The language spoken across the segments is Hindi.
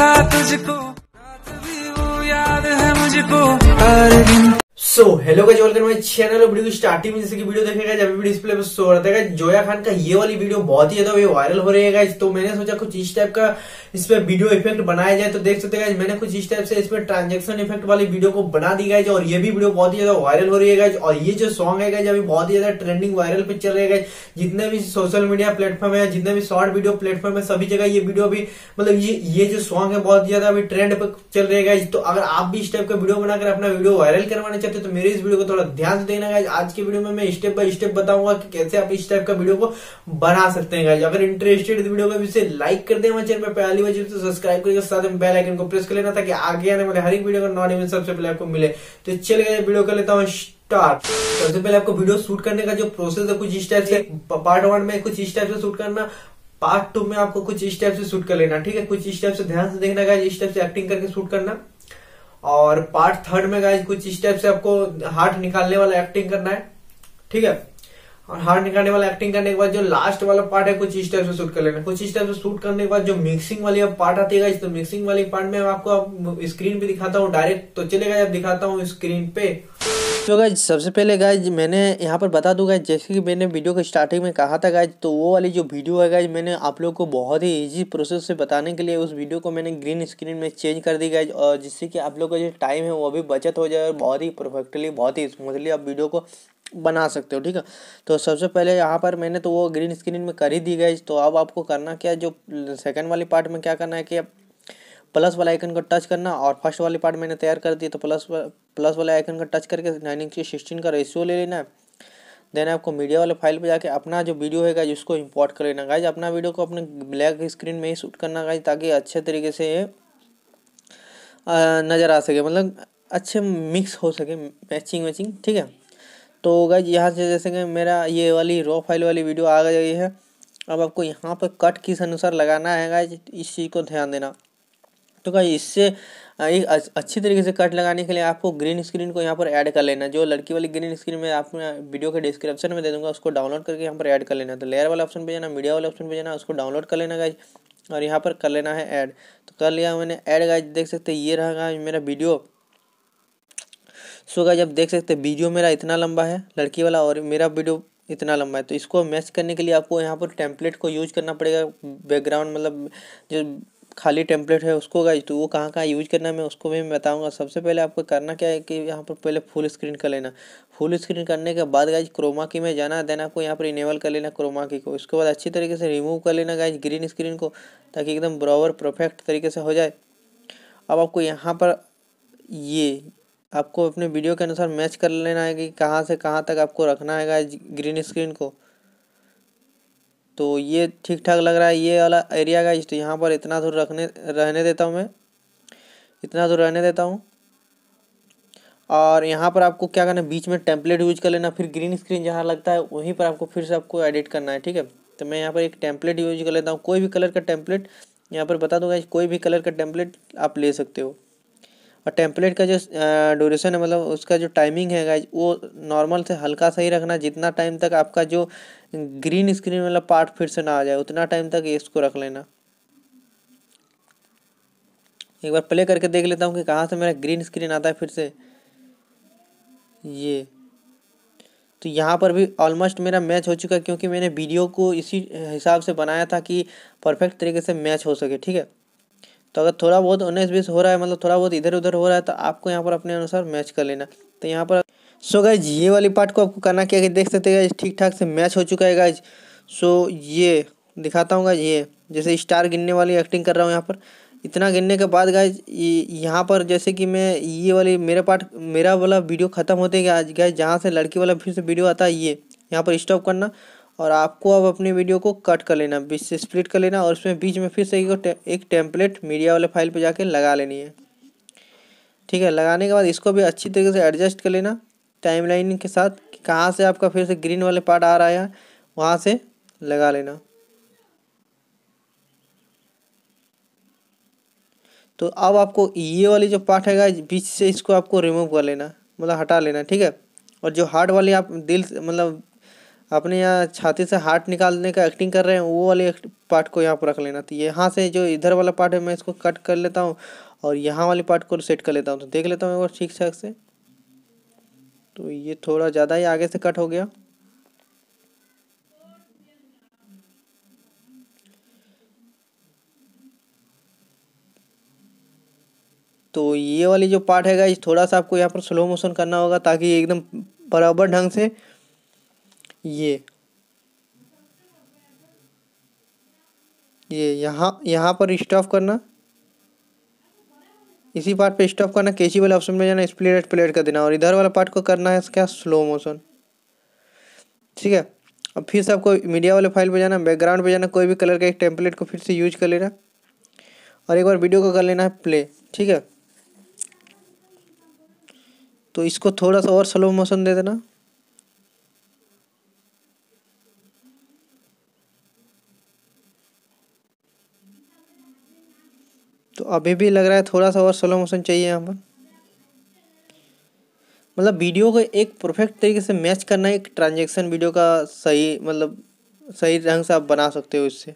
था तुझको रात भी वो याद है मुझको हर दिन सो हेलो का वेलकम माय चैनल वीडियो की स्टार्टिंग में जैसे कि वीडियो देखेगा जब भी डिस्प्ले पे शो रहता है जोया खान का ये वाली वीडियो बहुत ही ज्यादा वायरल हो रही है तो मैंने सोचा कुछ इस टाइप का इस पर वीडियो इफेक्ट बनाया जाए तो देख सकते हैं मैंने कुछ इस टाइप से पे ट्रांजेक्शन इफेक्ट वाली वीडियो को बना दी गई और ये भी वीडियो बहुत ही ज्यादा वायरल हो रही है और ये जो सॉन्ग है अभी बहुत ही ज्यादा ट्रेंडिंग वायरल पे चल रहे जितने भी सोशल मीडिया प्लेटफॉर्म है जितने भी शॉर्ट वीडियो प्लेटफॉर्म है सभी जगह ये वीडियो अभी मतलब ये ये जो सॉन्ग है बहुत ज्यादा अभी ट्रेंड पर चल रहे तो अगर आप भी इस टाइप का वीडियो बनाकर अपना वीडियो वायरल करवाना चाहते तो मेरे इस वीडियो को थोड़ा ध्यान से देना गाइज आज के वीडियो में मैं स्टेप बाय स्टेप बताऊंगा कि कैसे आप इस टाइप का वीडियो को बना सकते हैं गाइज अगर इंटरेस्टेड वीडियो को इसे लाइक कर देना चैनल पर पहली बार तो सब्सक्राइब करके साथ में बेल आइकन को प्रेस कर लेना ताकि आगे आने वाले हर एक वीडियो का नॉलेज सबसे पहले आपको मिले तो चल गए वीडियो कर लेता हूँ स्टार्ट सबसे पहले आपको वीडियो शूट करने का जो प्रोसेस है कुछ इस टाइप से पार्ट वन में कुछ इस टाइप से शूट करना पार्ट टू में आपको कुछ इस टाइप से शूट कर लेना ठीक है कुछ इस टाइप से ध्यान से देखना इस टाइप से एक्टिंग करके शूट करना और पार्ट थर्ड में गाइज कुछ इस टाइप से आपको हार्ट निकालने वाला एक्टिंग करना है ठीक है और हार्ट निकालने वाला एक्टिंग करने के बाद जो लास्ट वाला पार्ट है कुछ इस टाइप से शूट कर लेना कुछ इस टाइप से शूट करने के बाद जो मिक्सिंग वाली अब पार्ट आती है तो मिक्सिंग वाली पार्ट में आपको स्क्रीन पे दिखाता हूँ डायरेक्ट तो चलेगा जब दिखाता हूँ स्क्रीन पे तो गाइज सबसे पहले गाइज मैंने यहाँ पर बता दूँ गाइज जैसे कि मैंने वीडियो के स्टार्टिंग में कहा था गाइज तो वो वाली जो वीडियो है गाइज मैंने आप लोगों को बहुत ही इजी प्रोसेस से बताने के लिए उस वीडियो को मैंने ग्रीन स्क्रीन में चेंज कर दी गाइज और जिससे कि आप लोग का जो टाइम है वो भी बचत हो जाए और बहुत ही परफेक्टली बहुत ही स्मूथली आप वीडियो को बना सकते हो ठीक है तो सबसे पहले यहाँ पर मैंने तो वो ग्रीन स्क्रीन में कर ही दी गाइज तो अब आपको करना क्या जो सेकेंड वाली पार्ट में क्या करना है कि प्लस वाला आइकन को टच करना और फर्स्ट वाले पार्ट मैंने तैयार कर दिया तो प्लस प्लस वाले आइकन को टच करके नाइन इंच सिक्सटीन का रेशियो ले लेना है देन आपको मीडिया वाले फाइल पे जाके अपना जो वीडियो है गाइज उसको इंपोर्ट कर लेना गाइज अपना वीडियो को अपने ब्लैक स्क्रीन में ही शूट करना गाइज ताकि अच्छे तरीके से नज़र आ सके मतलब अच्छे मिक्स हो सके मैचिंग वैचिंग ठीक है तो गाइज यहाँ से जैसे कि मेरा ये वाली रॉ फाइल वाली वीडियो आ गई है अब आपको यहाँ पर कट किस अनुसार लगाना है गाइज इस चीज़ को ध्यान देना तो कहीं इससे एक अच्छी तरीके से कट लगाने के लिए आपको ग्रीन स्क्रीन को यहाँ पर ऐड कर लेना जो लड़की वाली ग्रीन स्क्रीन में आप वीडियो के डिस्क्रिप्शन में दे दूंगा उसको डाउनलोड करके यहाँ पर ऐड कर लेना तो लेयर वाला ऑप्शन पे जाना मीडिया वाले ऑप्शन पे जाना उसको डाउनलोड कर लेना गाइज और यहाँ पर कर लेना है ऐड तो कर लिया मैंने ऐड गाइज देख सकते ये रहा गाइज मेरा वीडियो सो गाइज आप देख सकते वीडियो मेरा इतना लंबा है लड़की वाला और मेरा वीडियो इतना लंबा है तो इसको मैच करने के लिए आपको यहाँ पर टेम्पलेट को यूज करना पड़ेगा बैकग्राउंड मतलब जो खाली टेम्पलेट है उसको गाइज तो वो कहाँ कहाँ यूज करना है मैं उसको भी मैं बताऊँगा सबसे पहले आपको करना क्या है कि यहाँ पर पहले फुल स्क्रीन कर लेना फुल स्क्रीन करने के बाद गाइज क्रोमा की में जाना देन आपको यहाँ पर इनेबल कर लेना क्रोमा की को उसके बाद अच्छी तरीके से रिमूव कर लेना गाइज ग्रीन स्क्रीन को ताकि एकदम बराबर परफेक्ट तरीके से हो जाए अब आपको यहाँ पर ये आपको अपने वीडियो के अनुसार मैच कर लेना है कि कहाँ से कहाँ तक आपको रखना है गाइज ग्रीन स्क्रीन को तो ये ठीक ठाक लग रहा है ये वाला एरिया का तो यहाँ पर इतना दूर रखने रहने देता हूँ मैं इतना दूर रहने देता हूँ और यहाँ पर आपको क्या करना है बीच में टेम्पलेट यूज कर लेना फिर ग्रीन स्क्रीन जहाँ लगता है वहीं पर आपको फिर से आपको एडिट करना है ठीक है तो मैं यहाँ पर एक टेम्पलेट यूज कर लेता हूँ कोई भी कलर का टेम्पलेट यहाँ पर बता दूंगा कोई भी कलर का टेम्पलेट आप ले सकते हो और टेम्पलेट का जो ड्यूरेशन है मतलब उसका जो टाइमिंग है गाइज वो नॉर्मल से हल्का सा ही रखना जितना टाइम तक आपका जो ग्रीन स्क्रीन वाला पार्ट फिर से ना आ जाए उतना टाइम तक इसको रख लेना एक बार प्ले करके देख लेता हूँ कि कहाँ से मेरा ग्रीन स्क्रीन आता है फिर से ये तो यहाँ पर भी ऑलमोस्ट मेरा मैच हो चुका है क्योंकि मैंने वीडियो को इसी हिसाब से बनाया था कि परफेक्ट तरीके से मैच हो सके ठीक है तो अगर थोड़ा बहुत उन्नीस बीस हो रहा है मतलब थोड़ा बहुत इधर उधर हो रहा है तो आपको यहाँ पर अपने अनुसार मैच कर लेना तो यहाँ पर सो so गाइज ये वाली पार्ट को आपको करना क्या देख सकते हैं ठीक ठाक से मैच हो चुका है गाइज सो ये दिखाता हूँ गाइज ये जैसे स्टार गिनने वाली एक्टिंग कर रहा हूँ यहाँ पर इतना गिनने के बाद गाइज यहाँ पर जैसे कि मैं ये वाली मेरा पार्ट मेरा वाला वीडियो ख़त्म होते गाइज गाइज जहाँ से लड़की वाला फिर से वीडियो आता है ये यहाँ पर स्टॉप करना और आपको अब अपनी वीडियो को कट कर लेना बीच से स्प्लिट कर लेना और उसमें बीच में फिर से एक टेम्पलेट मीडिया वाले फाइल पर जाके लगा लेनी है ठीक है लगाने के बाद इसको भी अच्छी तरीके से एडजस्ट कर लेना टाइमलाइन के साथ कि कहाँ से आपका फिर से ग्रीन वाले पार्ट आ रहा है वहाँ से लगा लेना तो अब आपको ये वाली जो पार्ट है बीच से इसको आपको रिमूव कर लेना मतलब हटा लेना ठीक है और जो हार्ट वाली आप दिल मतलब अपने यहाँ छाती से हार्ट निकालने का एक्टिंग कर रहे हैं वो वाले पार्ट को यहाँ पर रख लेना तो यहाँ से जो इधर वाला पार्ट है मैं इसको कट कर लेता हूँ और यहाँ वाले पार्ट को सेट कर लेता हूँ तो देख लेता हूँ एक बार ठीक ठाक से तो ये थोड़ा ज़्यादा ही आगे से कट हो गया तो ये वाली जो पार्ट है गाइज थोड़ा सा आपको यहाँ पर स्लो मोशन करना होगा ताकि एकदम बराबर ढंग से ये ये यहाँ यहाँ पर स्टॉप करना इसी पार्ट पे स्टॉप करना कैची वाले ऑप्शन में जाना स्प्लिट एट प्लेट कर देना और इधर वाला पार्ट को करना है क्या स्लो मोशन ठीक है अब फिर से आपको मीडिया वाले फाइल पे जाना बैकग्राउंड पे जाना कोई भी कलर का एक टेम्पलेट को फिर से यूज कर लेना और एक बार वीडियो को कर लेना है प्ले ठीक है तो इसको थोड़ा सा और स्लो मोशन दे देना अभी भी लग रहा है थोड़ा सा और स्लो मोशन चाहिए यहाँ पर मतलब वीडियो को एक परफेक्ट तरीके से मैच करना एक ट्रांजेक्शन वीडियो का सही मतलब सही ढंग से आप बना सकते हो इससे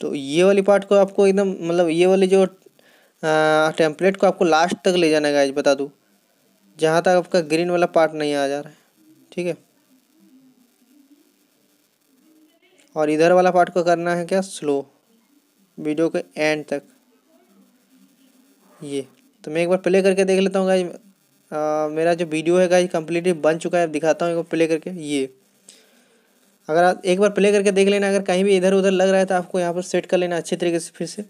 तो ये वाली पार्ट को आपको एकदम मतलब ये वाली जो टेम्पलेट को आपको लास्ट तक ले जाना है बता दूँ जहाँ तक आपका ग्रीन वाला पार्ट नहीं आ जा रहा है ठीक है और इधर वाला पार्ट को करना है क्या स्लो वीडियो के एंड तक ये तो मैं एक बार प्ले करके देख लेता हूँ गाइज मेरा जो वीडियो है गाइज कम्प्लीटली बन चुका है दिखाता हूँ एक बार प्ले करके ये अगर आप एक बार प्ले करके देख लेना अगर कहीं भी इधर उधर लग रहा है तो आपको यहाँ पर सेट कर लेना अच्छे तरीके से फिर से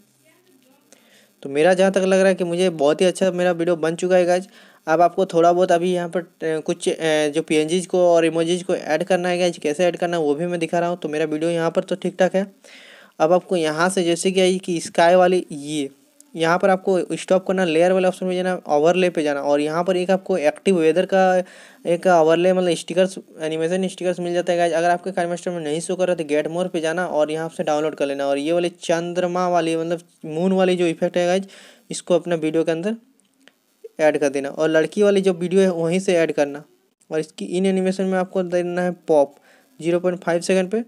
तो मेरा जहाँ तक लग रहा है कि मुझे बहुत ही अच्छा मेरा वीडियो बन चुका है गाइज अब आपको थोड़ा बहुत अभी यहाँ पर कुछ जो पी को और इमोजीज को ऐड करना है गाइज कैसे ऐड करना है वो भी मैं दिखा रहा हूँ तो मेरा वीडियो यहाँ पर तो ठीक ठाक है अब आपको यहाँ से जैसे कि आई कि स्काई वाली ये यहाँ पर आपको स्टॉप करना लेयर वाले ऑप्शन में जाना ओवरले पे जाना और यहाँ पर एक आपको एक्टिव वेदर का एक ओवरले मतलब स्टिकर्स एनिमेशन स्टिकर्स मिल जाता है अगर आपके कार्मेस्टर में नहीं शो कर रहा तो गेट मोर पे जाना और यहाँ से डाउनलोड कर लेना और ये वाले चंद्रमा वाली मतलब मून वाली जो इफेक्ट है गाइज इसको अपना वीडियो के अंदर ऐड कर देना और लड़की वाली जो वीडियो है वहीं से ऐड करना और इसकी इन एनिमेशन में आपको देना है pop zero point five second पर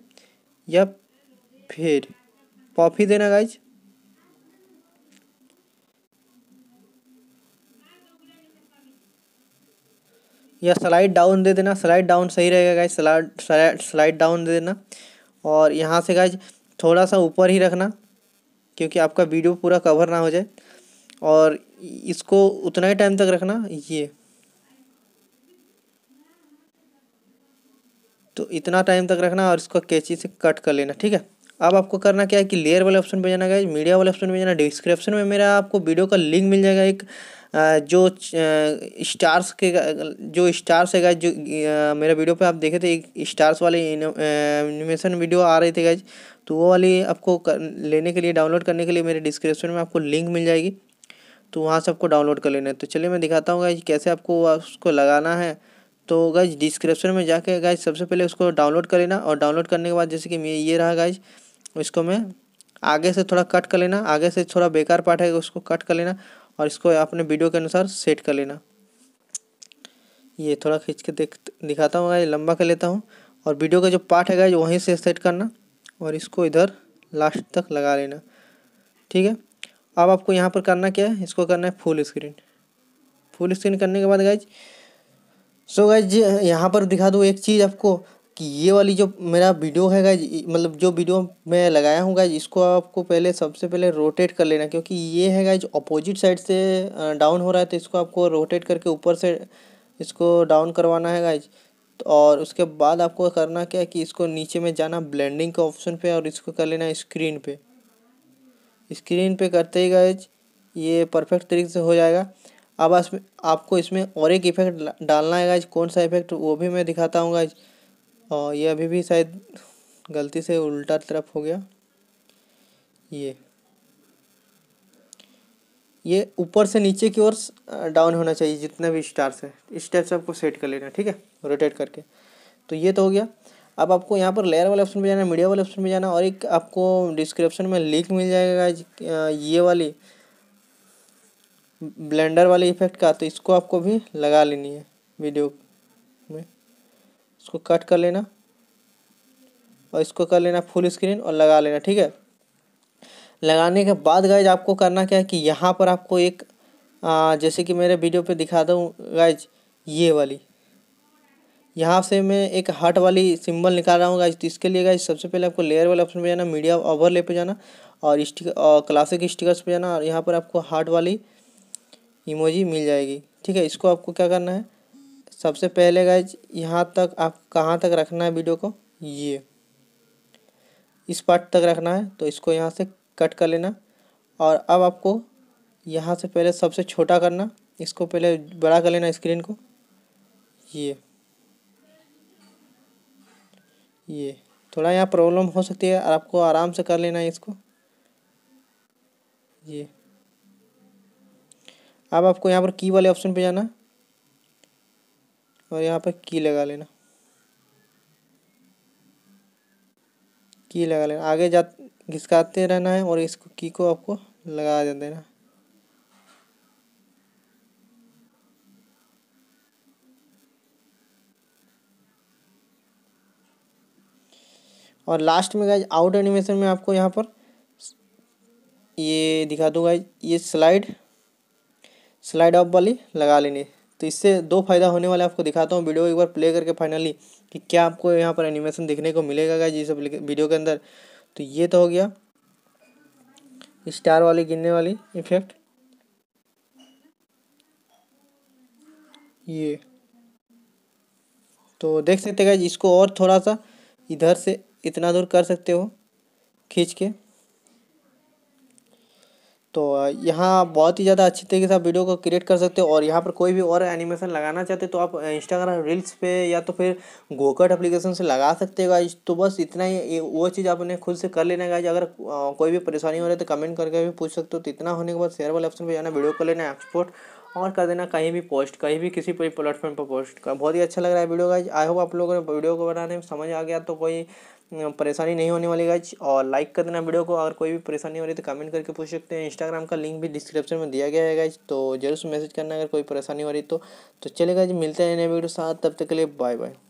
या फिर कॉफ़ी देना गाइज या स्लाइड डाउन दे देना स्लाइड डाउन सही रहेगा गाइज स्लाइड स्लाइड डाउन दे देना और यहाँ से गाइज थोड़ा सा ऊपर ही रखना क्योंकि आपका वीडियो पूरा कवर ना हो जाए और इसको उतना ही टाइम तक रखना ये तो इतना टाइम तक रखना और इसको कैची से कट कर लेना ठीक है अब आपको करना क्या है कि लेयर वाले ऑप्शन पे जाना गया मीडिया वाले ऑप्शन पे जाना डिस्क्रिप्शन में मेरा आपको वीडियो का लिंक मिल जाएगा एक जो स्टार्स के जो स्टार्स है गाइज जो मेरा वीडियो पे आप देखे थे एक स्टार्स वाले एनिमेशन वीडियो आ रहे थे गाइज तो वो वाली आपको कर, लेने के लिए डाउनलोड करने के लिए मेरे डिस्क्रिप्शन में आपको लिंक मिल जाएगी तो वहाँ से आपको डाउनलोड कर लेना है तो चलिए मैं दिखाता हूँ गाइज कैसे आपको उसको लगाना है तो गाइज डिस्क्रिप्शन में जाके गाइज सबसे पहले उसको डाउनलोड कर लेना और डाउनलोड करने के बाद जैसे कि ये रहा गाइज इसको मैं आगे से थोड़ा कट कर लेना आगे से थोड़ा बेकार पार्ट है उसको कट कर लेना और इसको अपने वीडियो के अनुसार सेट कर लेना ये थोड़ा खींच के देख दिखाता हूँ लंबा कर लेता हूँ और वीडियो का जो पार्ट है जो वहीं से सेट करना और इसको इधर लास्ट तक लगा लेना ठीक है अब आपको यहाँ पर करना क्या है इसको करना है फुल स्क्रीन फुल स्क्रीन करने के बाद गाइज सो गाइज यहाँ पर दिखा दूँ एक चीज़ आपको कि ये वाली जो मेरा वीडियो है गाइज मतलब जो वीडियो मैं लगाया हूँ गाइज इसको आपको पहले सबसे पहले रोटेट कर लेना क्योंकि ये है गाइज अपोजिट साइड से डाउन हो रहा है तो इसको आपको रोटेट करके ऊपर से इसको डाउन करवाना है गाइज तो और उसके बाद आपको करना क्या है कि इसको नीचे में जाना ब्लेंडिंग के ऑप्शन पर और इसको कर लेना स्क्रीन पर स्क्रीन पर करते ही गाइज ये परफेक्ट तरीके से हो जाएगा अब आपको इसमें और एक इफेक्ट डालना है गाइज कौन सा इफेक्ट वो भी मैं दिखाता हूँ गाइज और ये अभी भी शायद गलती से उल्टा तरफ हो गया ये ये ऊपर से नीचे की ओर डाउन होना चाहिए जितना भी स्टार्स है इस टाइप से आपको सेट कर लेना ठीक है रोटेट करके तो ये तो हो गया अब आपको यहाँ पर लेयर वाले ऑप्शन में जाना मीडिया वाले ऑप्शन में जाना और एक आपको डिस्क्रिप्शन में लिंक मिल जाएगा ये वाली ब्लेंडर वाले इफेक्ट का तो इसको आपको भी लगा लेनी है वीडियो इसको कट कर लेना और इसको कर लेना फुल स्क्रीन और लगा लेना ठीक है लगाने के बाद गाइज आपको करना क्या है कि यहाँ पर आपको एक आ, जैसे कि मेरे वीडियो पे दिखाता हूँ गाइज ये वाली यहाँ से मैं एक हट वाली सिंबल निकाल रहा हूँ गाइज तो इसके लिए गाइज सबसे पहले आपको लेयर वाले ऑप्शन पे जाना मीडिया ओवरले पे जाना और स्टिक और क्लासिक स्टिकर्स पर जाना और यहाँ पर आपको हार्ट वाली इमोजी मिल जाएगी ठीक है इसको आपको क्या करना है सबसे पहले गाइज यहाँ तक आप कहाँ तक रखना है वीडियो को ये इस पार्ट तक रखना है तो इसको यहाँ से कट कर लेना और अब आपको यहाँ से पहले सबसे छोटा करना इसको पहले बड़ा कर लेना स्क्रीन को ये ये थोड़ा यहाँ प्रॉब्लम हो सकती है और आपको आराम से कर लेना है इसको ये अब आपको यहाँ पर की वाले ऑप्शन पे जाना और यहाँ पर की लगा लेना की लगा लेना आगे जा घिसकाते रहना है और इसको की को आपको लगा देना और लास्ट में गाइज आउट एनिमेशन में आपको यहाँ पर ये दिखा दूँगा ये स्लाइड स्लाइड ऑफ वाली लगा लेनी तो इससे दो फायदा होने वाला आपको दिखाता हूँ वीडियो एक बार प्ले करके फाइनली कि क्या आपको यहाँ पर एनिमेशन देखने को मिलेगा क्या जिस वीडियो के अंदर तो ये तो हो गया स्टार वाली गिनने वाली इफेक्ट ये तो देख सकते हैं इसको और थोड़ा सा इधर से इतना दूर कर सकते हो खींच के तो यहाँ बहुत ही ज़्यादा अच्छी तरीके से आप वीडियो को क्रिएट कर सकते हो और यहाँ पर कोई भी और एनिमेशन लगाना चाहते हो तो आप इंस्टाग्राम रील्स पे या तो फिर गोकट एप्लीकेशन से लगा सकते हो गाइज तो बस इतना ही वो चीज़ आपने खुद से कर लेना गाइज अगर कोई भी परेशानी हो रही है तो कमेंट करके भी पूछ सकते हो तो इतना होने के बाद शेयर वाले ऑप्शन पर जाना वीडियो को लेना एक्सपोर्ट और कर देना कहीं भी पोस्ट कहीं भी किसी भी प्लेटफॉर्म पर पोस्ट बहुत ही अच्छा लग रहा है वीडियो गाइज आई होप आप लोगों ने वीडियो को बनाने में समझ आ गया तो कोई परेशानी नहीं होने वाली गाइज और लाइक कर देना वीडियो को अगर कोई भी परेशानी हो रही है तो कमेंट करके पूछ सकते हैं इंस्टाग्राम का लिंक भी डिस्क्रिप्शन में दिया गया है गाइज तो जरूर से मैसेज करना अगर कोई परेशानी हो रही तो, तो चले गाइज मिलते हैं नए वीडियो साथ तब तक के लिए बाय बाय